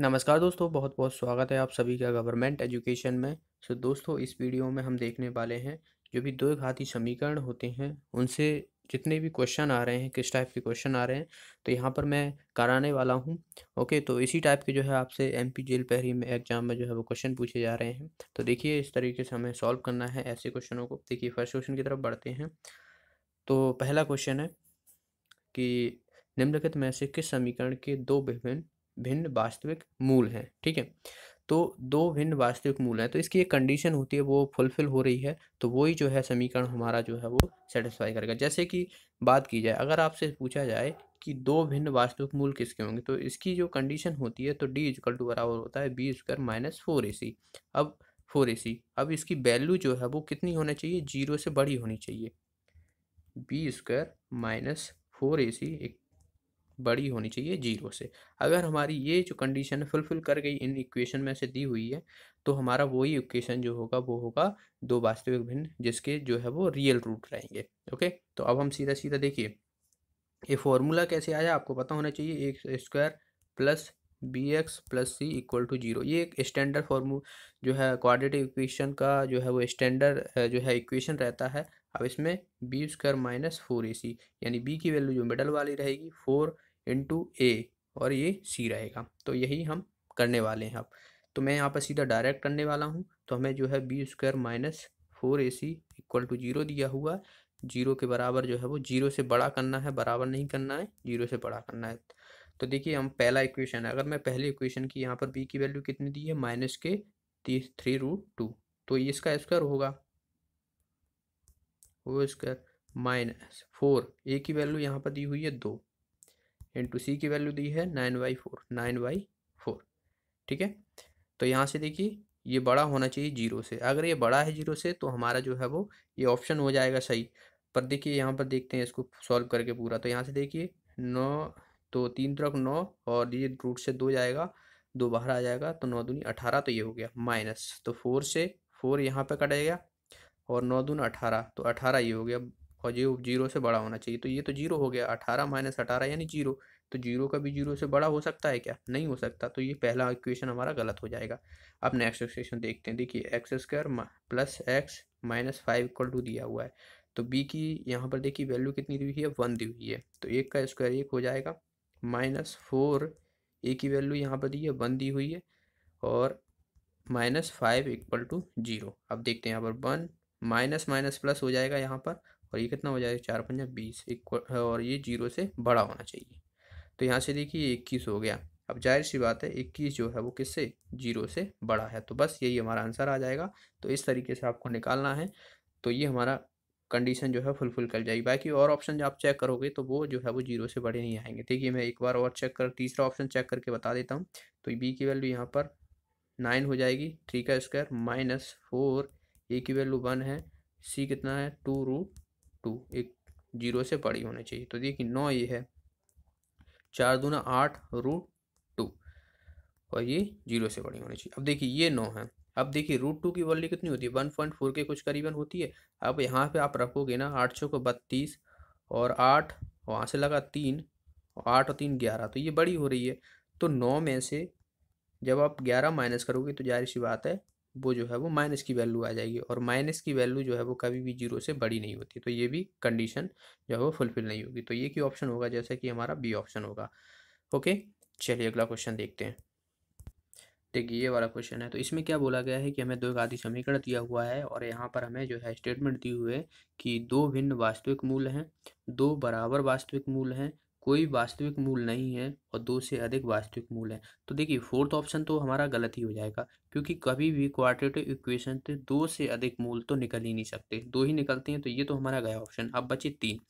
नमस्कार दोस्तों बहुत बहुत स्वागत है आप सभी का गवर्नमेंट एजुकेशन में सो so, दोस्तों इस वीडियो में हम देखने वाले हैं जो भी दो घाती समीकरण होते हैं उनसे जितने भी क्वेश्चन आ रहे हैं किस टाइप के क्वेश्चन आ रहे हैं तो यहाँ पर मैं कराने वाला हूँ ओके तो इसी टाइप के जो है आपसे एम पी जेल पहरी में एग्जाम में जो है वो क्वेश्चन पूछे जा रहे हैं तो देखिए इस तरीके से हमें सॉल्व करना है ऐसे क्वेश्चनों को देखिए फर्स्ट क्वेश्चन की तरफ बढ़ते हैं तो पहला क्वेश्चन है कि निम्नलिखित में से किस समीकरण के दो विभिन्न भिन्न वास्तविक मूल हैं ठीक है तो दो भिन्न वास्तविक मूल हैं तो इसकी एक कंडीशन होती है वो फुलफिल हो रही है तो वही जो है समीकरण हमारा जो है वो सेटिस्फाई करेगा जैसे कि बात की जाए अगर आपसे पूछा जाए कि दो भिन्न वास्तविक मूल किसके होंगे तो इसकी जो कंडीशन होती है तो डी इजकल टू बराबर होता है B square minus four A C अब फोर ए सी अब इसकी वैल्यू जो है वो कितनी होना चाहिए जीरो से बड़ी होनी चाहिए B square minus four A C बड़ी होनी चाहिए जीरो से अगर हमारी ये जो कंडीशन फुलफिल कर गई इन इक्वेशन में से दी हुई है तो हमारा वही इक्वेशन जो होगा वो होगा दो वास्तविक भिन्न जिसके जो है वो रियल रूट रहेंगे ओके तो अब हम सीधा सीधा देखिए ये फॉर्मूला कैसे आया आपको पता होना चाहिए एक square plus B X plus C equal to zero ये एक स्टैंडर्ड फॉर्मू जो है क्वाड्रेटिक इक्वेशन का जो है वो स्टैंडर्ड जो है इक्वेशन रहता है अब इसमें B square minus four A C यानी बी की वैल्यू जो मिडल वाली रहेगी फोर इंटू ए और ये सी रहेगा तो यही हम करने वाले हैं अब तो मैं यहाँ पर सीधा डायरेक्ट करने वाला हूँ तो हमें जो है B square minus four A C equal to zero दिया हुआ जीरो के बराबर जो है वो जीरो से बड़ा करना है बराबर नहीं करना है जीरो से बड़ा करना है तो देखिए हम पहला इक्वेशन है अगर मैं पहले इक्वेशन की यहाँ पर बी की वैल्यू कितनी दी है माइनस के थ्री रूट टू तो ये इसका स्क्वायर होगा वो स्क्वायर माइनस फोर ए की वैल्यू यहाँ पर दी हुई है दो इंटू सी की वैल्यू दी है nine by four nine by four ठीक है तो यहाँ से देखिए ये बड़ा होना चाहिए जीरो से अगर ये बड़ा है जीरो से तो हमारा जो है वो ये ऑप्शन हो जाएगा सही पर देखिए यहाँ पर देखते हैं इसको सॉल्व करके पूरा तो यहाँ से देखिए नौ तो तीन तरफ नौ और ये रूट से दो जाएगा दो बाहर आ जाएगा तो नौ दूनी अठारह तो ये हो गया माइनस तो फोर से फोर यहाँ पर कटेगा और नौ दून अठारह तो अठारह ये हो गया और ये जीरो से बड़ा होना चाहिए तो ये तो जीरो हो गया अठारह माइनस अठारह यानी जीरो तो जीरो का भी जीरो से बड़ा हो सकता है क्या नहीं हो सकता तो ये पहला इक्वेशन हमारा गलत हो जाएगा अब नेक्स्ट इक्वेशन देखते हैं देखिए X square plus X minus five equal to दिया हुआ है तो बी की यहाँ पर देखिए वैल्यू कितनी दी हुई है वन दी हुई है तो एक का स्क्वायर एक हो जाएगा माइनस फोर ए की वैल्यू यहाँ पर दी है वन दी हुई है और minus five equal to zero अब देखते हैं यहाँ पर वन माइनस माइनस प्लस हो जाएगा यहाँ पर और ये कितना हो जाएगा चार पंजा बीस और ये जीरो से बड़ा होना चाहिए तो यहाँ से देखिए इक्कीस हो गया अब जाहिर सी बात है इक्कीस जो है वो किससे जीरो से बड़ा है तो बस यही हमारा आंसर आ जाएगा तो इस तरीके से आपको निकालना है तो ये हमारा कंडीशन जो है फुलफिल कर जाएगी बाकी और ऑप्शन जो आप चेक करोगे तो वो जो है वो जीरो से बड़े नहीं आएंगे देखिए मैं एक बार और चेक कर तीसरा ऑप्शन चेक करके बता देता हूँ तो बी की वैल्यू यहाँ पर नाइन हो जाएगी थ्री का स्क्वायर माइनस फोर ए की वैल्यू वन है सी कितना है टू रूट टू एक जीरो से बड़ी होनी चाहिए तो देखिए नौ ये है चार दूना आठ रूट टू और ये जीरो से बड़ी होनी चाहिए अब देखिए ये नौ है अब देखिए रूट टू की वैल्यू कितनी होती है वन पॉइंट फोर के कुछ करीबन होती है अब यहाँ पे आप रखोगे ना आठ सौ को बत्तीस और आठ वहाँ से लगा तीन आठ और तीन ग्यारह तो ये बड़ी हो रही है तो नौ में से जब आप ग्यारह माइनस करोगे तो जाहिर सी बात है वो जो है वो माइनस की वैल्यू आ जाएगी और माइनस की वैल्यू जो है वो कभी भी जीरो से बड़ी नहीं होती तो ये भी कंडीशन जो है वो फुलफिल नहीं होगी तो ये की ऑप्शन होगा जैसा कि हमारा बी ऑप्शन होगा ओके चलिए अगला क्वेश्चन देखते हैं देखिए ये वाला क्वेश्चन है तो इसमें क्या बोला गया है कि हमें दो आदि समीकरण दिया हुआ है और यहाँ पर हमें जो है स्टेटमेंट दी हुई है कि दो भिन्न वास्तविक मूल हैं दो बराबर वास्तविक मूल हैं कोई वास्तविक मूल नहीं है और दो से अधिक वास्तविक मूल है तो देखिए फोर्थ ऑप्शन तो हमारा गलत ही हो जाएगा क्योंकि कभी भी क्वाड्रेटिक इक्वेशन से दो से अधिक मूल तो निकल ही नहीं सकते दो ही निकलते हैं तो ये तो हमारा गया ऑप्शन अब बचे तीन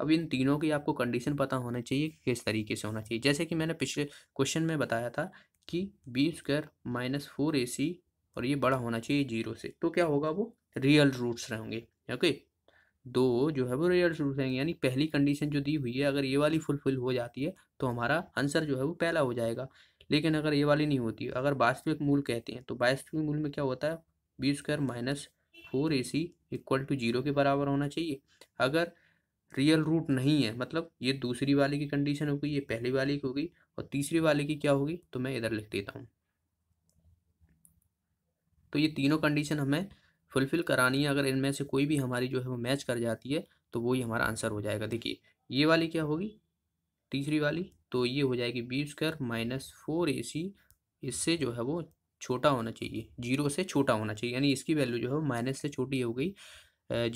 अब इन तीनों की आपको कंडीशन पता होना चाहिए कि किस तरीके से होना चाहिए जैसे कि मैंने पिछले क्वेश्चन में बताया था कि B square minus four A C और ये बड़ा होना चाहिए जीरो से तो क्या होगा वो रियल रूट्स रहेंगे ओके दो जो है वो रियल ट्रूथ रहेंगे यानी पहली कंडीशन जो दी हुई है अगर ये वाली फुलफिल हो जाती है तो हमारा आंसर जो है वो पहला हो जाएगा लेकिन अगर ये वाली नहीं होती अगर वास्तविक मूल कहते हैं तो वास्तविक मूल में क्या होता है B square minus four A C equal to zero के बराबर होना चाहिए अगर रियल रूट नहीं है मतलब ये दूसरी वाले की कंडीशन हो गई ये पहली वाले की हो गई और तीसरी वाले की क्या होगी तो मैं इधर लिख देता हूँ तो ये तीनों कंडीशन हमें फुलफ़िल करानी है अगर इनमें से कोई भी हमारी जो है वो मैच कर जाती है तो वही हमारा आंसर हो जाएगा देखिए ये वाली क्या होगी तीसरी वाली तो ये हो जाएगी B square minus four A C इससे जो है वो छोटा होना चाहिए जीरो से छोटा होना चाहिए यानी इसकी वैल्यू जो है वो माइनस से छोटी हो गई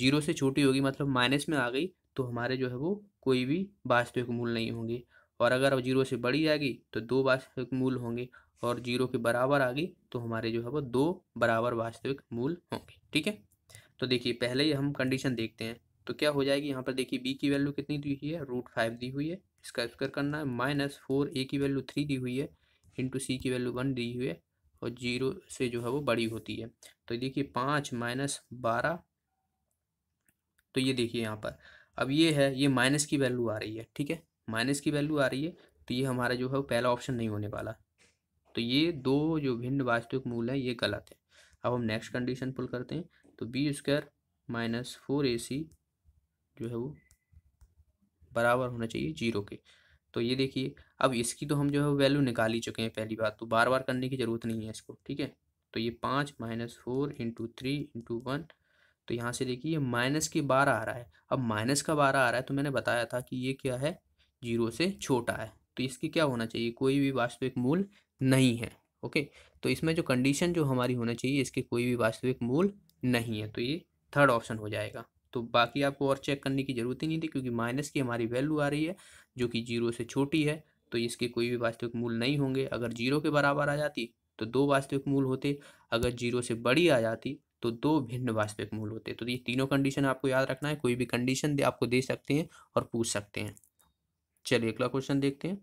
जीरो से छोटी होगी मतलब माइनस में आ गई तो हमारे जो है वो कोई भी वास्तविक मूल नहीं होंगे और अगर अब जीरो से बड़ी आएगी तो दो वास्तविक मूल होंगे और जीरो के बराबर आ गई तो हमारे जो है वो दो बराबर वास्तविक मूल होंगे ठीक है तो देखिए पहले ही हम कंडीशन देखते हैं तो क्या हो जाएगी यहाँ पर देखिए बी की वैल्यू कितनी दी हुई है रूट फाइव दी हुई है इसका स्क्वायर करना है माइनस फोर ए की वैल्यू थ्री दी हुई है इंटू सी की वैल्यू वन दी हुई है और जीरो से जो है वो बड़ी होती है तो देखिए पाँच माइनस बारह तो ये देखिए यहाँ पर अब ये है ये माइनस की वैल्यू आ रही है ठीक है माइनस की वैल्यू आ रही है तो ये हमारा जो है वो पहला ऑप्शन नहीं होने वाला तो ये दो जो भिन्न वास्तविक मूल है ये गलत है अब हम नेक्स्ट कंडीशन पुल करते हैं तो B square minus four A C जो है वो बराबर होना चाहिए जीरो के तो ये देखिए अब इसकी तो हम जो है वैल्यू निकाल ही चुके हैं पहली बात तो बार बार करने की ज़रूरत नहीं है इसको ठीक है तो ये पाँच minus four into three into one तो यहाँ से देखिए ये माइनस के बार आ रहा है अब माइनस का बार आ रहा है तो मैंने बताया था कि ये क्या है जीरो से छोटा है तो इसकी क्या होना चाहिए कोई भी वास्तविक मूल नहीं है ओके तो इसमें जो कंडीशन जो हमारी होना चाहिए इसके कोई भी वास्तविक मूल नहीं है तो ये थर्ड ऑप्शन हो जाएगा तो बाकी आपको और चेक करने की ज़रूरत ही नहीं थी क्योंकि माइनस की हमारी वैल्यू आ रही है जो कि जीरो से छोटी है तो इसके कोई भी वास्तविक मूल नहीं होंगे अगर जीरो के बराबर आ जाती तो दो वास्तविक मूल होते अगर जीरो से बड़ी आ जाती तो दो भिन्न वास्तविक मूल होते तो ये तीनों कंडीशन आपको याद रखना है कोई भी कंडीशन आपको दे सकते हैं और पूछ सकते हैं चलिए अगला क्वेश्चन देखते हैं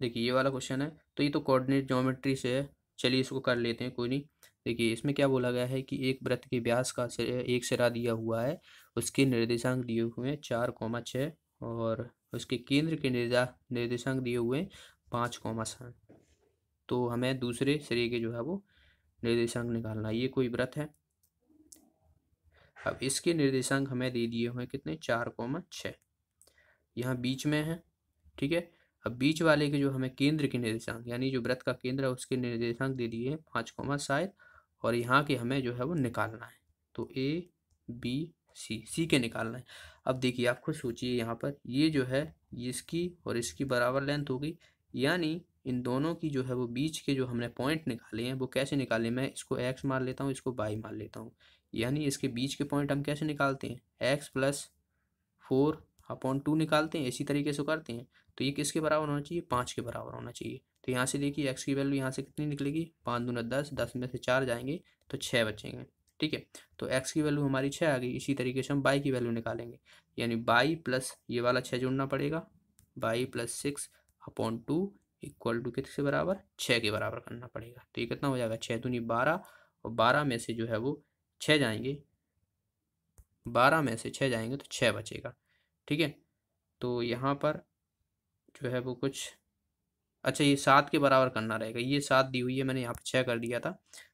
देखिए ये वाला क्वेश्चन है तो ये तो कोऑर्डिनेट ज्योमेट्री से है चलिए इसको कर लेते हैं कोई नहीं देखिए इसमें क्या बोला गया है कि एक वृत्त के व्यास का एक सिरा दिया हुआ है उसके निर्देशांक दिए हुए हैं चार कौमा छः और उसके केंद्र के निर्दा निर्देशांक दिए हुए हैं पाँच कौमा सात तो हमें दूसरे सिरे के जो है वो निर्देशांक निकालना ये कोई व्रत है अब इसके निर्देशांक हमें दे दिए हुए कितने चार कौमा छः यहाँ बीच में है ठीक है अब बीच वाले के जो हमें केंद्र के निर्देशांक यानी जो व्रत का केंद्र है उसके निर्देशांक दे दिए हैं पाँच कोमा शायद और यहाँ के हमें जो है वो निकालना है तो ए बी सी सी के निकालना है अब देखिए आप खुद सोचिए यहाँ पर ये जो है इसकी और इसकी बराबर लेंथ होगी यानी इन दोनों की जो है वो बीच के जो हमने पॉइंट निकाले हैं वो कैसे निकाले मैं इसको एक्स मान लेता हूँ इसको बाई मान लेता हूँ यानी इसके बीच के पॉइंट हम कैसे निकालते हैं X plus four upon two निकालते हैं इसी तरीके से करते हैं तो ये किसके बराबर होना चाहिए पाँच के बराबर होना चाहिए तो यहाँ से देखिए एक्स की वैल्यू यहाँ से कितनी निकलेगी पाँच दून दस दस में से चार जाएंगे तो छः बचेंगे ठीक है तो एक्स की वैल्यू हमारी छः आ गई इसी तरीके से हम बाई की वैल्यू निकालेंगे यानी बाई प्लस ये वाला छः जोड़ना पड़ेगा Y plus six upon two equal to कितने बराबर छः के बराबर करना पड़ेगा तो ये कितना हो जाएगा छः दूनी बारह और बारह में से जो है वो छः जाएंगे बारह में से छः जाएंगे तो छः बचेगा ठीक है तो यहाँ पर जो है वो कुछ अच्छा ये सात के बराबर करना रहेगा ये सात दी हुई है मैंने यहाँ पर छः कर दिया था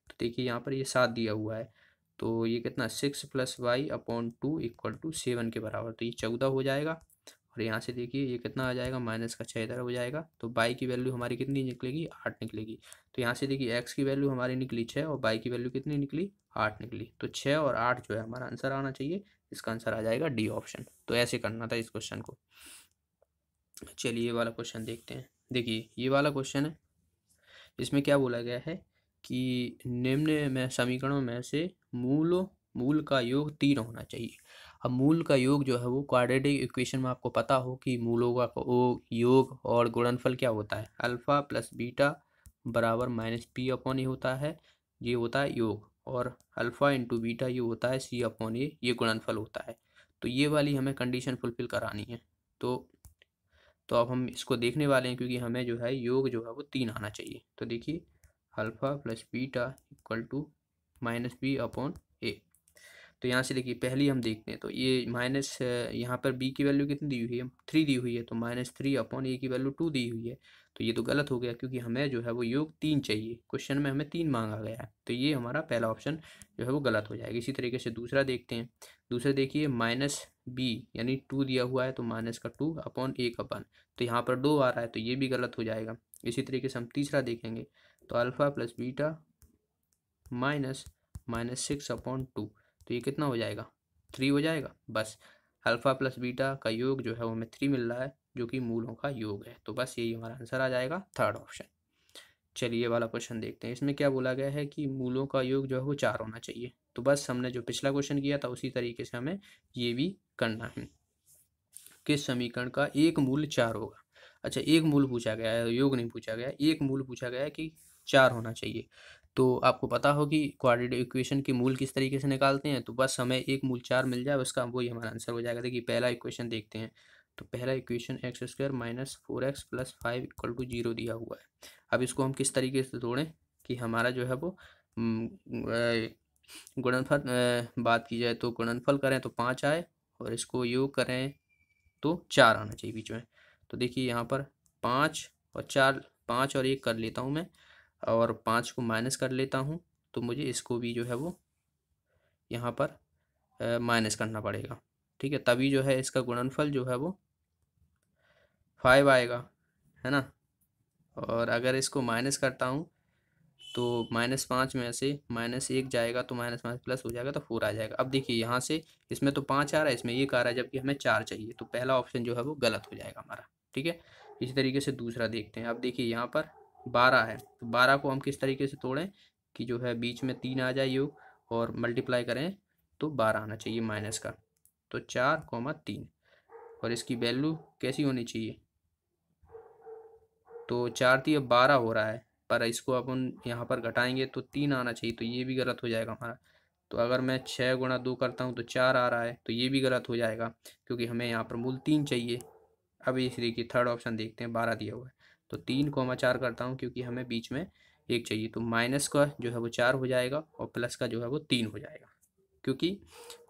तो देखिए यहाँ पर ये सात दिया हुआ है तो ये कितना six plus Y upon two equal to seven के बराबर तो ये चौदह हो जाएगा और यहाँ से देखिए ये कितना आ जाएगा माइनस का छः इधर हो जाएगा तो बाई की वैल्यू हमारी कितनी निकलेगी आठ निकलेगी तो यहाँ से देखिए एक्स की वैल्यू हमारी निकली छः और बाई की वैल्यू कितनी निकली आठ निकली तो छः और आठ जो है हमारा आंसर आना चाहिए इसका आंसर आ जाएगा डी ऑप्शन तो ऐसे करना था इस क्वेश्चन को चलिए ये वाला क्वेश्चन देखते हैं देखिए ये वाला क्वेश्चन है इसमें क्या बोला गया है कि निम्न में समीकरणों में से मूल मूल का योग तीन होना चाहिए अब मूल का योग जो है वो क्वाड्रेटिक इक्वेशन में आपको पता हो कि मूलों का योग और गुणनफल क्या होता है अल्फ़ा प्लस बीटा बराबर माइनस पी अपॉन ही होता है ये होता है योग और अल्फ़ा इंटू बीटा ये होता है सी अपॉन ए ये गुणनफल होता है तो ये वाली हमें कंडीशन फुलफिल करानी है तो तो अब हम इसको देखने वाले हैं क्योंकि हमें जो है योग जो है वो तीन आना चाहिए तो देखिए alpha plus beta equal to minus B upon A तो यहाँ से देखिए पहली हम देखते हैं तो ये माइनस यहाँ पर बी की वैल्यू कितनी दी हुई है थ्री दी हुई है तो माइनस थ्री अपॉन ए की वैल्यू टू दी हुई है तो ये तो गलत हो गया क्योंकि हमें जो है वो योग तीन चाहिए क्वेश्चन में हमें तीन मांगा गया है तो ये हमारा पहला ऑप्शन जो है वो गलत हो जाएगा इसी तरीके से दूसरा देखते हैं दूसरा देखिए माइनस बी यानी टू दिया हुआ है तो माइनस का टू अपॉन एक अपन तो यहाँ पर दो आ रहा है तो ये भी गलत हो जाएगा इसी तरीके से हम तीसरा देखेंगे तो alpha plus beta minus minus six upon two तो ये कितना हो जाएगा थ्री हो जाएगा बस अल्फ़ा प्लस बीटा का योग जो है वो हमें थ्री मिल रहा है जो कि मूलों का योग है तो बस यही हमारा आंसर आ जाएगा थर्ड ऑप्शन चलिए वाला क्वेश्चन देखते हैं इसमें क्या बोला गया है कि मूलों का योग जो है वो चार होना चाहिए तो बस हमने जो पिछला क्वेश्चन किया था उसी तरीके से हमें ये भी करना है किस समीकरण का एक मूल चार होगा अच्छा एक मूल पूछा गया है योग नहीं पूछा गया एक मूल पूछा गया है कि चार होना चाहिए तो आपको पता हो कि क्वाड्रेटिक इक्वेशन के मूल किस तरीके से निकालते हैं तो बस हमें एक मूल चार मिल जाए उसका वही हमारा आंसर हो जाएगा देखिए पहला इक्वेशन देखते हैं तो पहला equation X square minus four X plus five equal to zero दिया हुआ है अब इसको हम किस तरीके से तोड़ें कि हमारा जो है वो गुणनफल बात की जाए तो गुणनफल करें तो पाँच आए और इसको योग करें तो चार आना चाहिए बीच में तो देखिए यहाँ पर पाँच और चार पाँच और एक कर लेता हूँ मैं और पाँच को माइनस कर लेता हूँ तो मुझे इसको भी जो है वो यहाँ पर माइनस करना पड़ेगा ठीक है तभी जो है इसका गुणनफल जो है वो फाइव आएगा है ना और अगर इसको माइनस करता हूँ तो माइनस पाँच में से माइनस एक जाएगा तो माइनस पाँच प्लस हो जाएगा तो फोर आ जाएगा अब देखिए यहाँ से इसमें तो पाँच आ रहा है इसमें एक आ रहा है जबकि हमें चार चाहिए तो पहला ऑप्शन जो है वो गलत हो जाएगा हमारा ठीक है इसी तरीके से दूसरा देखते हैं अब देखिए यहाँ पर बारह है तो बारह को हम किस तरीके से तोड़ें कि जो है बीच में तीन आ जाए योग और मल्टीप्लाई करें तो बारह आना चाहिए माइनस का तो चार कौमा तीन और इसकी वैल्यू कैसी होनी चाहिए तो चार थी अब बारह हो रहा है पर इसको अपन यहाँ पर घटाएंगे तो तीन आना चाहिए तो ये भी गलत हो जाएगा हमारा तो अगर मैं छः गुणा दो करता हूँ तो चार आ रहा है तो ये भी गलत हो जाएगा क्योंकि हमें यहाँ पर मूल तीन चाहिए अब इसलिए कि थर्ड ऑप्शन देखते हैं बारह दिया हुआ है तो तीन कोमा चार करता हूँ क्योंकि हमें बीच में एक चाहिए तो माइनस का जो है वो चार हो जाएगा और प्लस का जो है वो तीन हो जाएगा क्योंकि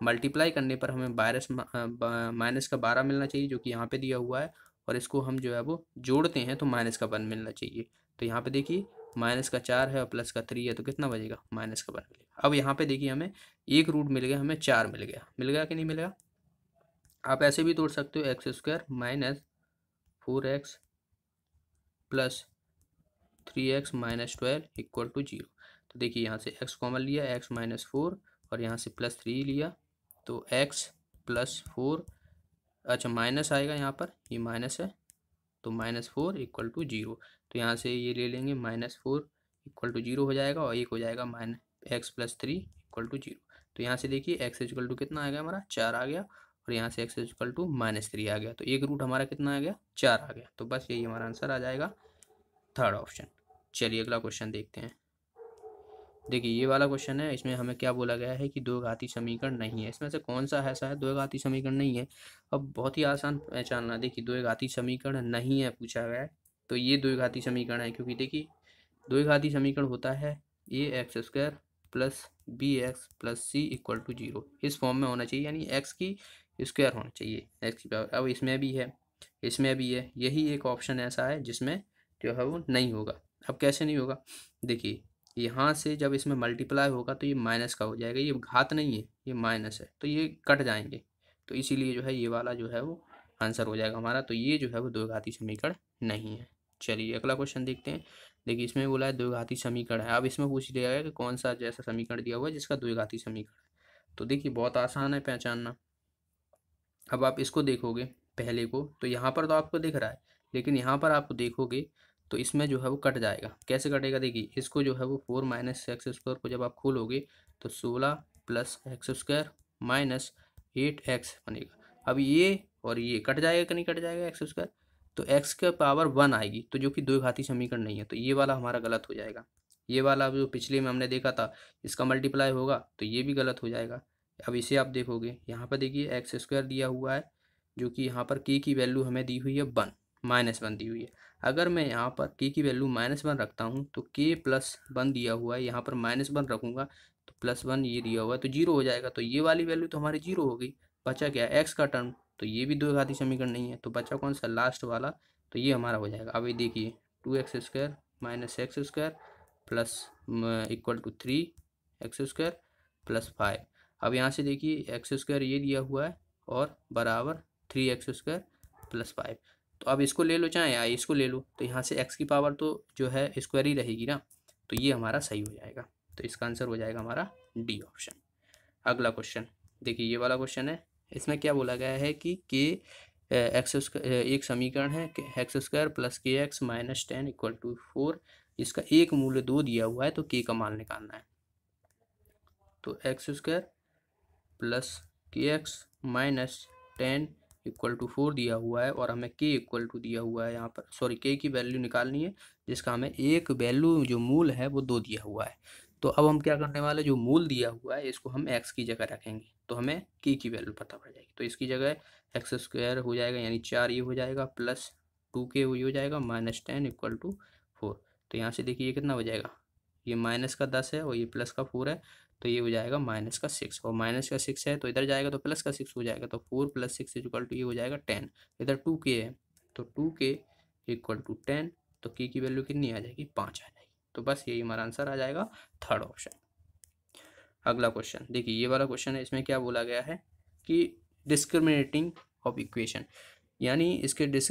मल्टीप्लाई करने पर हमें बायरस माइनस का बारह मिलना चाहिए जो कि यहाँ पे दिया हुआ है और इसको हम जो है वो जोड़ते हैं तो माइनस का वन मिलना चाहिए तो यहाँ पे देखिए माइनस का चार है और प्लस का थ्री है तो कितना बजेगा माइनस का वन मिलेगा अब यहाँ पे देखिए हमें एक रूट मिल गया हमें चार मिल गया मिल गया कि नहीं मिलेगा आप ऐसे भी तोड़ सकते हो X square minus four X plus three X minus twelve equal to zero तो देखिए यहाँ से एक्स कॉमन लिया एक्स माइनस फोर और यहाँ से प्लस थ्री लिया तो एक्स प्लस फोर अच्छा माइनस आएगा यहाँ पर ये माइनस है तो minus four equal to zero तो यहाँ से ये ले लेंगे minus four equal to zero हो जाएगा और एक हो जाएगा minus x plus three equal to zero तो यहाँ से देखिए एक्स इक्वल टू कितना आ गया हमारा चार आ गया और यहाँ से X equal to minus three आ गया तो एक रूट हमारा कितना आ गया चार आ गया तो बस यही हमारा आंसर आ जाएगा थर्ड ऑप्शन चलिए अगला क्वेश्चन देखते हैं देखिए ये वाला क्वेश्चन है इसमें हमें क्या बोला गया है कि दो घाती समीकरण नहीं है इसमें से कौन सा ऐसा है दो घाती समीकरण नहीं है अब बहुत ही आसान पहचानना देखिए दो घाती समीकरण नहीं है पूछा गया तो ये दो घाती समीकरण है क्योंकि देखिए दो घाती समीकरण होता है A X square plus B X plus C equal to zero इस फॉर्म में होना चाहिए यानी एक्स की स्क्वायर होना चाहिए एक्स की पावर अब इसमें भी है इसमें भी है यही एक ऑप्शन ऐसा है जिसमें जो है वो नहीं होगा अब कैसे नहीं होगा देखिए यहाँ से जब इसमें मल्टीप्लाई होगा तो ये माइनस का हो जाएगा ये घात नहीं है ये माइनस है तो ये कट जाएंगे तो इसीलिए जो है ये वाला जो है वो आंसर हो जाएगा हमारा तो ये जो है वो घाती समीकरण नहीं है चलिए अगला क्वेश्चन देखते हैं देखिए इसमें बोला है घाती समीकरण है अब इसमें पूछ लिया गया कि कौन सा जैसा समीकरण दिया हुआ है जिसका द्विघाती समीकरण तो देखिए बहुत आसान है पहचानना अब आप इसको देखोगे पहले को तो यहाँ पर तो आपको दिख रहा है लेकिन यहाँ पर आप देखोगे तो इसमें जो है वो कट जाएगा कैसे कटेगा देखिए इसको जो है वो फोर माइनस एक्स स्क्वायर को जब आप खोलोगे तो सोलह plus X square minus eight X बनेगा अब ये और ये कट जाएगा कि नहीं कट जाएगा एक्स स्क्वायर तो एक्स का पावर वन आएगी तो जो कि दो घाती समीकरण नहीं है तो ये वाला हमारा गलत हो जाएगा ये वाला जो पिछले में हमने देखा था इसका मल्टीप्लाई होगा तो ये भी गलत हो जाएगा अब इसे आप देखोगे यहाँ पर देखिए एक्स स्क्वायर दिया हुआ है जो कि यहाँ पर के की वैल्यू हमें दी हुई है वन माइनस वन दी हुई है अगर मैं यहाँ पर के की वैल्यू माइनस वन रखता हूँ तो के प्लस वन दिया हुआ है यहाँ पर माइनस वन रखूँगा तो प्लस वन ये दिया हुआ है तो जीरो हो जाएगा तो ये वाली वैल्यू तो हमारी जीरो हो गई बचा क्या एक्स का टर्म तो ये भी दो घाती समीकरण नहीं है तो बचा कौन सा लास्ट वाला तो ये हमारा हो जाएगा अभी देखिए two X square minus X square plus equal to three X square plus five अब यहाँ से देखिए एक्स स्क्वायर ये दिया हुआ है और बराबर three X square plus five तो अब इसको ले लो चाहे आई इसको ले लो तो यहाँ से एक्स की पावर तो जो है स्क्वायर ही रहेगी ना तो ये हमारा सही हो जाएगा तो इसका आंसर हो जाएगा हमारा डी ऑप्शन अगला क्वेश्चन देखिए ये वाला क्वेश्चन है इसमें क्या बोला गया है कि के एक्स एक समीकरण है X square plus K X minus ten equal to four इसका एक मूल्य दो दिया हुआ है तो के का मान निकालना है तो X square plus K X minus ten equal to four दिया हुआ है और हमें के इक्वल टू दिया हुआ है यहाँ पर सॉरी के की वैल्यू निकालनी है जिसका हमें एक वैल्यू जो मूल है वो दो दिया हुआ है तो अब हम क्या करने वाले जो मूल दिया हुआ है इसको हम एक्स की जगह रखेंगे तो हमें के की वैल्यू पता पड़ जाएगी तो इसकी जगह एक्स स्क्वायर हो जाएगा यानी चार ये हो जाएगा प्लस टू के हो जाएगा minus ten equal to four तो यहाँ से देखिए कितना हो जाएगा ये माइनस का दस है और ये प्लस का फोर है तो ये हो जाएगा माइनस का सिक्स और माइनस का सिक्स है तो इधर जाएगा तो प्लस का सिक्स हो जाएगा तो four plus six equal to ये हो जाएगा टेन इधर टू के है तो टू के इक्वल टू टेन तो के की वैल्यू कितनी आ जाएगी पाँच आ जाएगी तो बस यही हमारा आंसर आ जाएगा थर्ड ऑप्शन अगला क्वेश्चन देखिए ये वाला क्वेश्चन है इसमें क्या बोला गया है कि डिस्क्रिमिनेटिंग ऑफ इक्वेशन यानी इसके डिस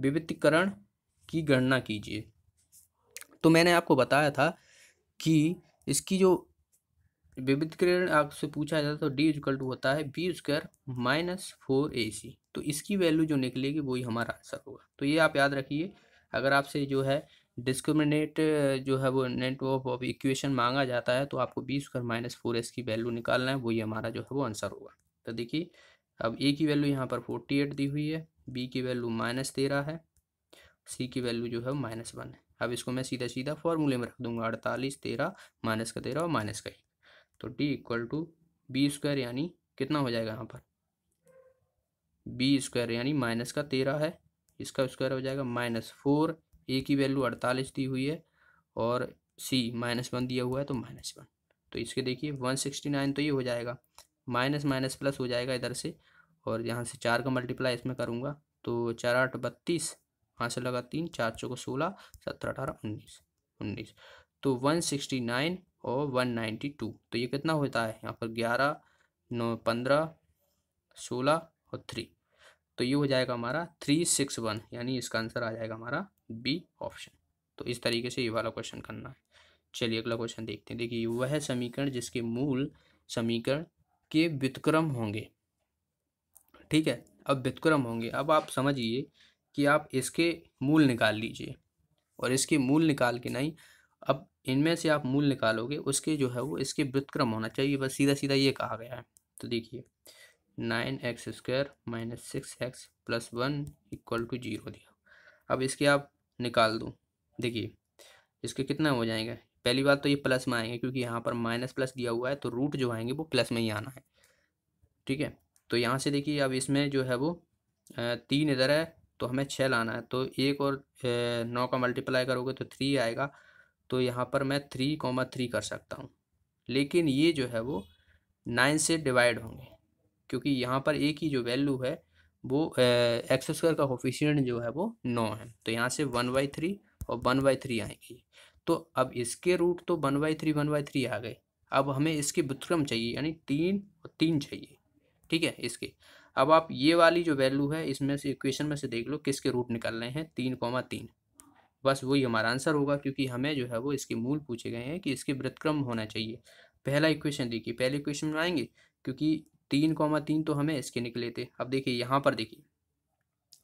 विविधकरण की गणना कीजिए तो मैंने आपको बताया था कि इसकी जो विविधकरण आपसे पूछा जाता है तो डी इजकल टू होता है B square minus four A C तो इसकी वैल्यू जो निकलेगी वही हमारा आंसर होगा तो ये आप याद रखिए अगर आपसे जो है डिस्क्रिमिनेट जो है वो नेट ऑफ इक्वेशन मांगा जाता है तो आपको B square minus four S की वैल्यू निकालना है वही हमारा जो है वो आंसर होगा तो देखिए अब ए की वैल्यू यहाँ पर फोर्टी एट दी हुई है बी की वैल्यू माइनस तेरह है सी की वैल्यू जो है माइनस वन है अब इसको मैं सीधा सीधा फॉर्मूले में रख दूंगा अड़तालीस तेरह माइनस का तेरह और माइनस का एक तो D equal to B square यानी कितना हो जाएगा यहाँ पर बी स्क्वायर यानी माइनस का तेरह है इसका स्क्वायर हो जाएगा माइनस फोर ए की वैल्यू अड़तालीस दी हुई है और सी माइनस वन दिया हुआ है तो माइनस वन तो इसके देखिए वन सिक्सटी नाइन तो ये हो जाएगा माइनस माइनस प्लस हो जाएगा इधर से और यहाँ से चार का मल्टीप्लाई इसमें करूँगा तो चार आठ बत्तीस पाँच से लगा तीन चार चौको सोलह सत्रह अठारह उन्नीस उन्नीस तो वन सिक्सटी नाइन और वन नाइन्टी टू तो ये कितना होता है यहाँ पर ग्यारह नौ पंद्रह सोलह और थ्री तो ये हो जाएगा हमारा थ्री सिक्स वन यानी इसका आंसर आ जाएगा हमारा बी ऑप्शन तो इस तरीके से ये वाला क्वेश्चन करना है चलिए अगला क्वेश्चन देखते हैं देखिए वह समीकरण जिसके मूल समीकरण के व्युतक्रम होंगे ठीक है अब व्युतक्रम होंगे अब आप समझिए कि आप इसके मूल निकाल लीजिए और इसके मूल निकाल के नहीं अब इनमें से आप मूल निकालोगे उसके जो है वो इसके व्युतक्रम होना चाहिए बस सीधा सीधा ये कहा गया है तो देखिए nine X square minus six X plus one equal to zero दिया अब इसके आप निकाल दो देखिए इसके कितना हो जाएंगे पहली बात तो ये प्लस में आएंगे क्योंकि यहाँ पर माइनस प्लस दिया हुआ है तो रूट जो आएंगे वो प्लस में ही आना है ठीक है तो यहाँ से देखिए अब इसमें जो है वो तीन इधर है तो हमें छः लाना है तो एक और नौ का मल्टीप्लाई करोगे तो थ्री आएगा तो यहाँ पर मैं थ्री कॉमा थ्री कर सकता हूँ लेकिन ये जो है वो नाइन से डिवाइड होंगे क्योंकि यहाँ पर एक ही जो वैल्यू है वो एक्स स्क्वायर का कोफिशियंट जो है वो नौ है तो यहाँ से वन बाई थ्री और वन बाई थ्री आएगी तो अब इसके रूट तो one by three one by three आ गए अब हमें इसके बुतक्रम चाहिए यानी तीन और तीन चाहिए ठीक है इसके अब आप ये वाली जो वैल्यू है इसमें से इक्वेशन में से देख लो किसके रूट निकालने हैं तीन कौमा तीन बस वही हमारा आंसर होगा क्योंकि हमें जो है वो इसके मूल पूछे गए हैं कि इसके वृत्तक्रम होना चाहिए पहला इक्वेशन देखिए पहले इक्वेशन में आएंगे क्योंकि तीन कौमा तीन तो हमें इसके निकले थे अब देखिए यहाँ पर देखिए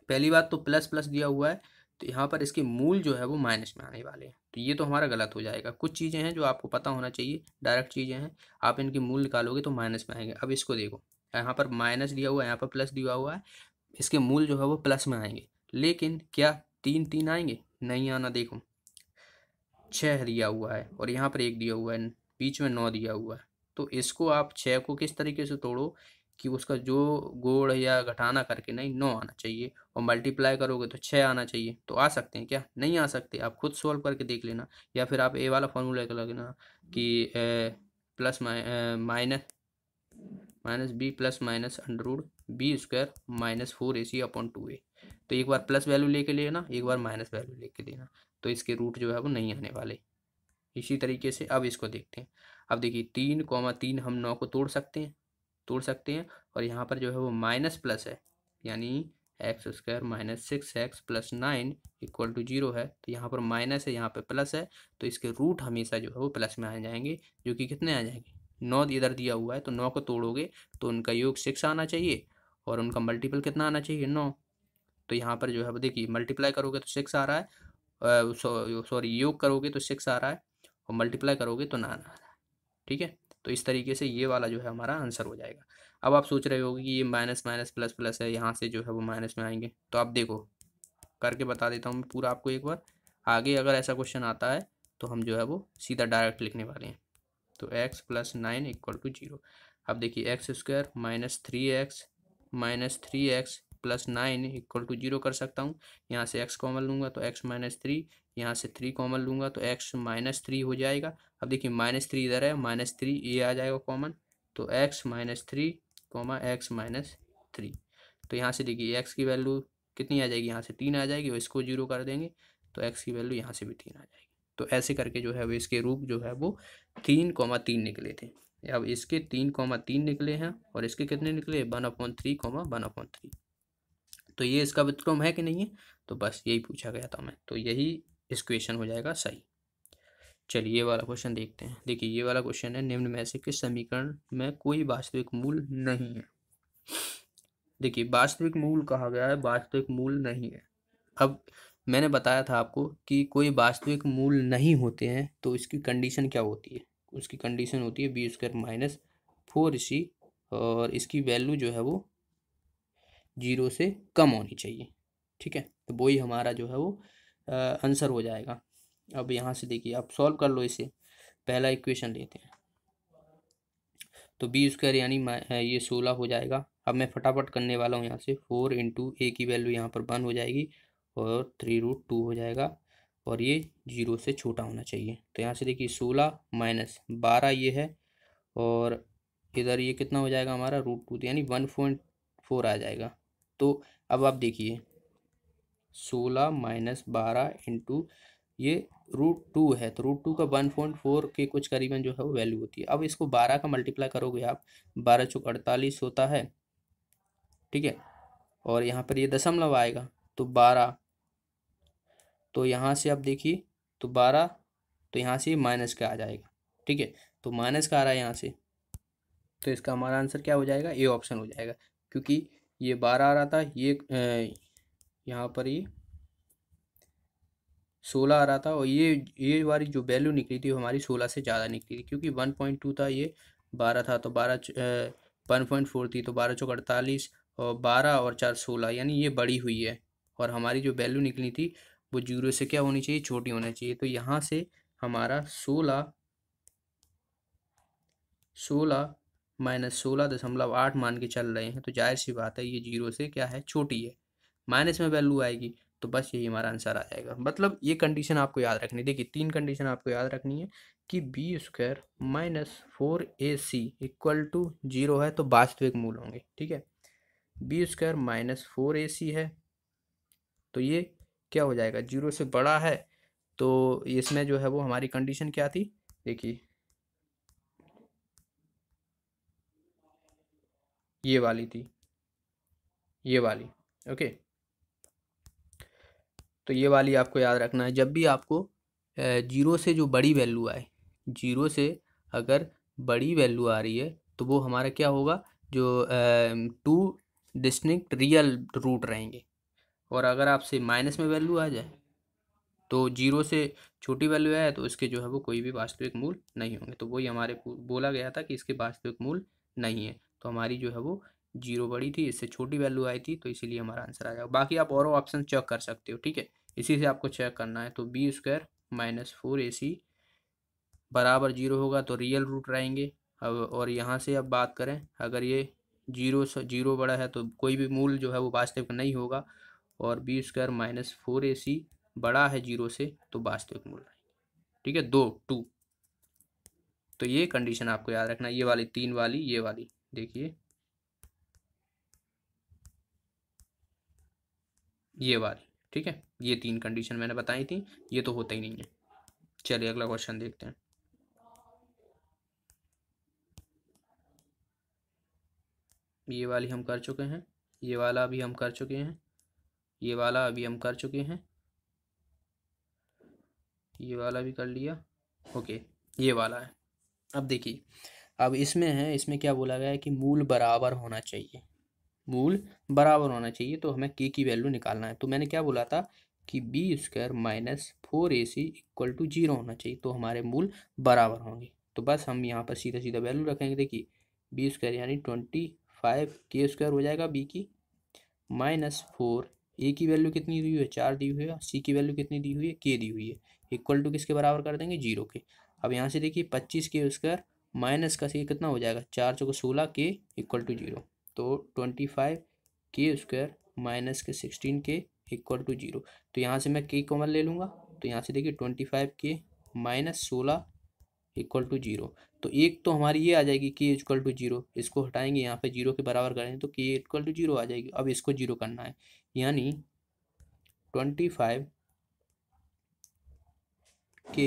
पहली बात तो प्लस प्लस दिया हुआ है तो यहाँ पर इसके मूल जो है वो माइनस में आने वाले हैं तो ये तो हमारा गलत हो जाएगा कुछ चीज़ें हैं जो आपको पता होना चाहिए डायरेक्ट चीज़ें हैं आप इनके मूल निकालोगे तो माइनस में आएंगे अब इसको देखो यहाँ पर माइनस दिया हुआ है यहाँ पर प्लस दिया हुआ है इसके मूल जो है वो प्लस में आएंगे लेकिन क्या तीन तीन आएंगे नहीं आना देखो छः दिया हुआ है और यहाँ पर एक दिया हुआ है बीच में नौ दिया हुआ है तो इसको आप छः को किस तरीके से तोड़ो कि उसका जो गोड़ या घटाना करके नहीं नौ आना चाहिए और मल्टीप्लाई करोगे तो छः आना चाहिए तो आ सकते हैं क्या नहीं आ सकते आप खुद सॉल्व करके देख लेना या फिर आप ए वाला फॉर्मूला लगना कि A, plus minus minus B plus minus under root B square minus four A C upon two A तो एक बार प्लस वैल्यू लेके लेना एक बार माइनस वैल्यू लेके लेना तो इसके रूट जो है वो नहीं आने वाले इसी तरीके से अब इसको देखते हैं अब देखिए तीन कॉमा तीन हम नौ को तोड़ सकते हैं तोड़ सकते हैं और यहाँ पर जो है वो माइनस प्लस है यानी X square minus six X plus nine equal to zero है तो यहाँ पर माइनस है यहाँ पर प्लस है तो इसके रूट हमेशा जो है वो प्लस में आ जाएंगे जो कि कितने आ जाएंगे नौ इधर दिया हुआ है तो नौ को तोड़ोगे तो उनका योग सिक्स आना चाहिए और उनका मल्टीपल कितना आना चाहिए नौ तो यहाँ पर जो है देखिए मल्टीप्लाई करोगे तो सिक्स आ रहा है सॉरी योग करोगे तो सिक्स आ रहा है और मल्टीप्लाई करोगे तो नाइन आ रहा है ठीक है तो इस तरीके से ये वाला जो है हमारा आंसर हो जाएगा अब आप सोच रहे होगे कि ये माइनस माइनस प्लस प्लस है यहाँ से जो है वो माइनस में आएंगे तो आप देखो करके बता देता हूँ मैं पूरा आपको एक बार आगे अगर ऐसा क्वेश्चन आता है तो हम जो है वो सीधा डायरेक्ट लिखने वाले हैं तो X plus nine equal to zero अब देखिए X square minus three X minus three X plus nine equal to zero कर सकता हूँ यहाँ से एक्स कॉमन लूँगा तो एक्स माइनस थ्री यहाँ से थ्री कॉमन लूँगा तो एक्स माइनस थ्री हो जाएगा अब देखिए माइनस थ्री इधर है माइनस थ्री ये आ जाएगा कॉमन तो X minus three comma X minus three तो यहाँ से देखिए एक्स की वैल्यू कितनी आ जाएगी यहाँ से तीन आ जाएगी और इसको जीरो कर देंगे तो एक्स की वैल्यू यहाँ से भी तीन आ जाएगी तो ऐसे करके जो है वो इसके रूप जो है वो तीन कौमा तीन निकले थे अब इसके तीन कौमा तीन निकले हैं और इसके कितने निकले one upon three comma one upon three तो ये इसका व्युत्क्रम है कि नहीं है तो बस यही पूछा गया था मैं तो यही इस क्वेश्चन हो जाएगा सही चलिए ये वाला क्वेश्चन देखते हैं देखिए ये वाला क्वेश्चन है निम्न में से किस समीकरण में कोई वास्तविक मूल नहीं है देखिए वास्तविक मूल कहा गया है वास्तविक मूल नहीं है अब मैंने बताया था आपको कि कोई वास्तविक मूल नहीं होते हैं तो इसकी कंडीशन क्या होती है उसकी कंडीशन होती है B square minus four C और इसकी वैल्यू जो है वो जीरो से कम होनी चाहिए ठीक है तो वही हमारा जो है वो आंसर हो जाएगा अब यहाँ से देखिए आप सॉल्व कर लो इसे पहला इक्वेशन लेते हैं तो बी स्क्वायर यानी ये सोलह हो जाएगा अब मैं फटाफट करने वाला हूँ यहाँ से फोर इंटू ए की वैल्यू यहाँ पर वन हो जाएगी और थ्री रूट टू हो जाएगा और ये जीरो से छोटा होना चाहिए तो यहाँ से देखिए सोलह माइनस बारह ये है और इधर ये कितना हो जाएगा हमारा रूट टू यानी वन पॉइंट फोर आ जाएगा तो अब आप देखिए सोलह माइनस बारह इंटू ये रूट टू है तो रूट टू का वन पॉइंट फोर के कुछ करीबन जो है वो वैल्यू होती है अब इसको बारह का मल्टीप्लाई करोगे आप बारह चौक अड़तालीस होता है ठीक है और यहाँ पर ये दशमलव आएगा तो बारह तो यहाँ से आप देखिए तो बारह तो यहाँ से माइनस का आ जाएगा ठीक है तो माइनस का आ रहा है यहाँ से तो इसका हमारा आंसर क्या हो जाएगा ए ऑप्शन हो जाएगा क्योंकि ये बारह आ रहा था ये यहाँ पर ये सोलह आ रहा था और ये ये वाली जो वैल्यू निकली थी हमारी सोलह से ज़्यादा निकली थी क्योंकि वन पॉइंट टू था ये बारह था तो बारह वन पॉइंट फोर थी तो बारह चौक अड़तालीस और बारह और चार सोलह यानी ये बड़ी हुई है और हमारी जो वैल्यू निकली थी वो जीरो से क्या होनी चाहिए छोटी होना चाहिए तो यहाँ से हमारा सोलह सोलह माइनस सोलह दशमलव आठ मान के चल रहे हैं तो जाहिर सी बात है ये जीरो से क्या है छोटी है माइनस में वैल्यू आएगी तो बस यही हमारा आंसर आ जाएगा मतलब ये कंडीशन आपको याद रखनी देखिए तीन कंडीशन आपको याद रखनी है कि B square minus four A C equal to zero है तो वास्तविक मूल होंगे ठीक है B square minus four A C है तो ये क्या हो जाएगा जीरो से बड़ा है तो इसमें जो है वो हमारी कंडीशन क्या थी देखिए ये वाली थी ये वाली ओके तो ये वाली आपको याद रखना है जब भी आपको जीरो से जो बड़ी वैल्यू आए जीरो से अगर बड़ी वैल्यू आ रही है तो वो हमारा क्या होगा जो टू डिस्टिंक्ट रियल रूट रहेंगे और अगर आपसे माइनस में वैल्यू आ जाए तो जीरो से छोटी वैल्यू आए तो इसके जो है वो कोई भी वास्तविक मूल नहीं होंगे तो वही हमारे बोला गया था कि इसके वास्तविक मूल नहीं है तो हमारी जो है वो जीरो बड़ी थी इससे छोटी वैल्यू आई थी तो इसीलिए हमारा आंसर आ जाएगा बाकी आप और ऑप्शन चेक कर सकते हो ठीक है इसी से आपको चेक करना है तो B square minus four A C बराबर जीरो होगा तो रियल रूट रहेंगे अब और यहाँ से अब बात करें अगर ये जीरो जीरो बड़ा है तो कोई भी मूल जो है वो वास्तविक नहीं होगा और B square minus four A C बड़ा है जीरो से तो वास्तविक मूल रहेंगे ठीक है दो टू तो ये कंडीशन आपको याद रखना ये वाली तीन वाली ये वाली देखिए ये वाली ठीक है ये तीन कंडीशन मैंने बताई थी ये तो होता ही नहीं है चलिए अगला क्वेश्चन देखते हैं ये वाली हम कर चुके हैं ये वाला भी हम कर चुके हैं ये वाला अभी हम कर चुके हैं ये वाला भी कर लिया ओके ये वाला है अब देखिए अब इसमें है इसमें क्या बोला गया है कि मूल बराबर होना चाहिए मूल बराबर होना चाहिए तो हमें के की वैल्यू निकालना है तो मैंने क्या बोला था कि B square minus four A C equal to zero होना चाहिए तो हमारे मूल बराबर होंगे तो बस हम यहाँ पर सीधा सीधा वैल्यू रखेंगे देखिए बी स्क्वायर यानी ट्वेंटी फाइव के स्क्वायर हो जाएगा बी की माइनस फोर ए की वैल्यू कितनी दी हुई है चार दी हुई है सी की वैल्यू कितनी दी हुई है के दी हुई है इक्वल टू किसके बराबर कर देंगे जीरो के अब यहाँ से देखिए पच्चीस के उसकर माइनस का से कितना हो जाएगा चार चौको सोलह तो के इक्वल टू जीरो तो twenty five K square minus K sixteen K equal to zero तो यहाँ से मैं के कॉमन ले लूँगा तो यहाँ से देखिए ट्वेंटी फाइव के माइनस सोलह इक्वल टू जीरो तो एक तो हमारी ये आ जाएगी के इक्वल टू जीरो इसको हटाएंगे यहाँ पे जीरो के बराबर करेंगे तो के इक्वल टू जीरो आ जाएगी अब इसको जीरो करना है यानी twenty five K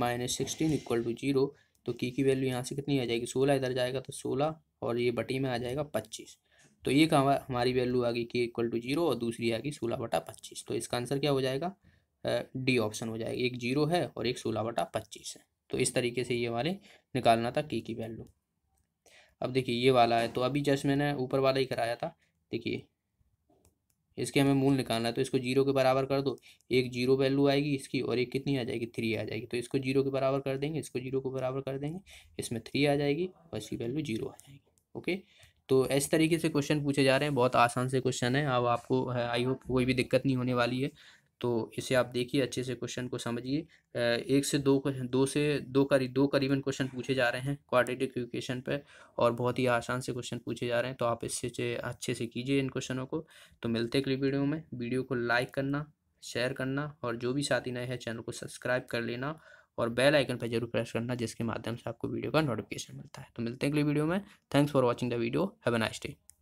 minus sixteen equal to zero तो की की वैल्यू यहाँ से कितनी आ जाएगी सोलह इधर जाएगा तो सोलह और ये बटी में आ जाएगा पच्चीस तो ये कहाँ हमारी वैल्यू आ गई के इक्वल टू जीरो और दूसरी आ गई सोलह बटा पच्चीस तो इसका आंसर क्या हो जाएगा डी ऑप्शन हो जाएगा एक जीरो है और एक सोलह बटा पच्चीस है तो इस तरीके से ये वाले निकालना था के की वैल्यू अब देखिए ये वाला है तो अभी जस्ट मैंने ऊपर वाला ही कराया था देखिए इसके हमें मूल निकालना है तो इसको जीरो के बराबर कर दो एक जीरो वैल्यू आएगी इसकी और एक कितनी आ जाएगी थ्री आ जाएगी तो इसको जीरो के बराबर कर देंगे इसको जीरो के बराबर कर देंगे इसमें थ्री आ जाएगी और इसकी वैल्यू जीरो आ जाएगी ओके तो इस तरीके से क्वेश्चन पूछे जा रहे हैं बहुत आसान से क्वेश्चन है अब आपको आई होप कोई भी दिक्कत नहीं होने वाली है तो इसे आप देखिए अच्छे से क्वेश्चन को समझिए एक से दो दो से दो करीब दो करीबन क्वेश्चन पूछे जा रहे हैं क्वाड्रेटिक इक्वेशन पर और बहुत ही आसान से क्वेश्चन पूछे जा रहे हैं तो आप इससे अच्छे से कीजिए इन क्वेश्चनों को तो मिलते अगली वीडियो में वीडियो को लाइक करना शेयर करना और जो भी साथी नए हैं चैनल को सब्सक्राइब कर लेना और बेल आइकन पर जरूर प्रेस करना जिसके माध्यम से आपको वीडियो का नोटिफिकेशन मिलता है तो मिलते हैं अगली वीडियो में thanks for watching the video have a nice day